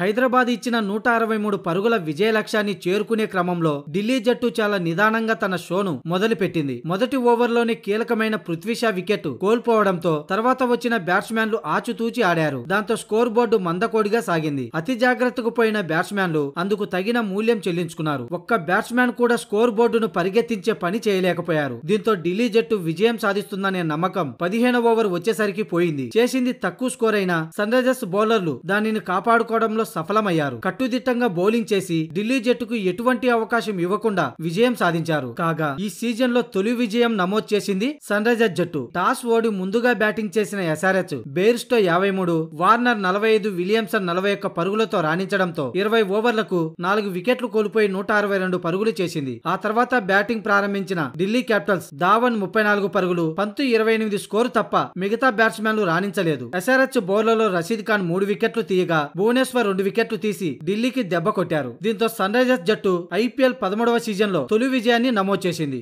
హైదరాబాద్ ఇచ్చిన నూట అరవై మూడు పరుగుల విజయ లక్ష్యాన్ని చేరుకునే క్రమంలో ఢిల్లీ జట్టు చాలా నిదానంగా తన షోను మొదలుపెట్టింది మొదటి ఓవర్లోనే కీలకమైన పృథ్వీషా వికెట్ కోల్పోవడంతో తర్వాత వచ్చిన బ్యాట్స్మెన్లు ఆచుతూచి ఆడారు దాంతో స్కోర్ బోర్డు మందకోడిగా సాగింది అతి జాగ్రత్తకు పోయిన బ్యాట్స్మెన్లు అందుకు తగిన మూల్యం చెల్లించుకున్నారు ఒక్క బ్యాట్స్మెన్ కూడా స్కోర్ బోర్డును పరిగెత్తించే పని చేయలేకపోయారు దీంతో ఢిల్లీ జట్టు విజయం సాధిస్తుందనే నమ్మకం పదిహేను ఓవర్ వచ్చేసరికి పోయింది చేసింది తక్కువ స్కోర్ అయిన సన్ రైజర్స్ బౌలర్లు దానిని కాపాడుకోవడంలో సఫలమయ్యారు కట్టుదిట్టంగా బౌలింగ్ చేసి ఢిల్లీ జట్టుకు ఎటువంటి అవకాశం ఇవ్వకుండా విజయం సాధించారు కాగా ఈ సీజన్ లో తొలి విజయం నమోదు చేసింది సన్ రైజర్స్ జట్టు టాస్ ఓడి ముందుగా బ్యాటింగ్ చేసిన ఎస్ఆర్ఎస్ బేర్స్టో యాభై మూడు వార్నర్ నలభై ఐదు విలియమ్సన్ నలభై ఒక్క పరుగులతో రాణించడంతో ఇరవై ఓవర్లకు నాలుగు వికెట్లు కోల్పోయి నూట అరవై రెండు పరుగులు చేసింది ఆ తర్వాత బ్యాటింగ్ ప్రారంభించిన ఢిల్లీ క్యాపిటల్స్ ధావన్ ముప్పై నాలుగు పరుగులు పంతు ఇరవై ఎనిమిది స్కోరు తప్ప మిగతా బ్యాట్స్మెన్లు రాణించలేదు బౌలర్ బౌలర్లో రషీద్ ఖాన్ మూడు వికెట్లు తీయగా భువనేశ్వర్ రెండు వికెట్లు తీసి ఢిల్లీకి దెబ్బ కొట్టారు దీంతో సన్ రైజర్స్ జట్టు ఐపీఎల్ పదమూడవ సీజన్లో తొలి విజయాన్ని నమోదు చేసింది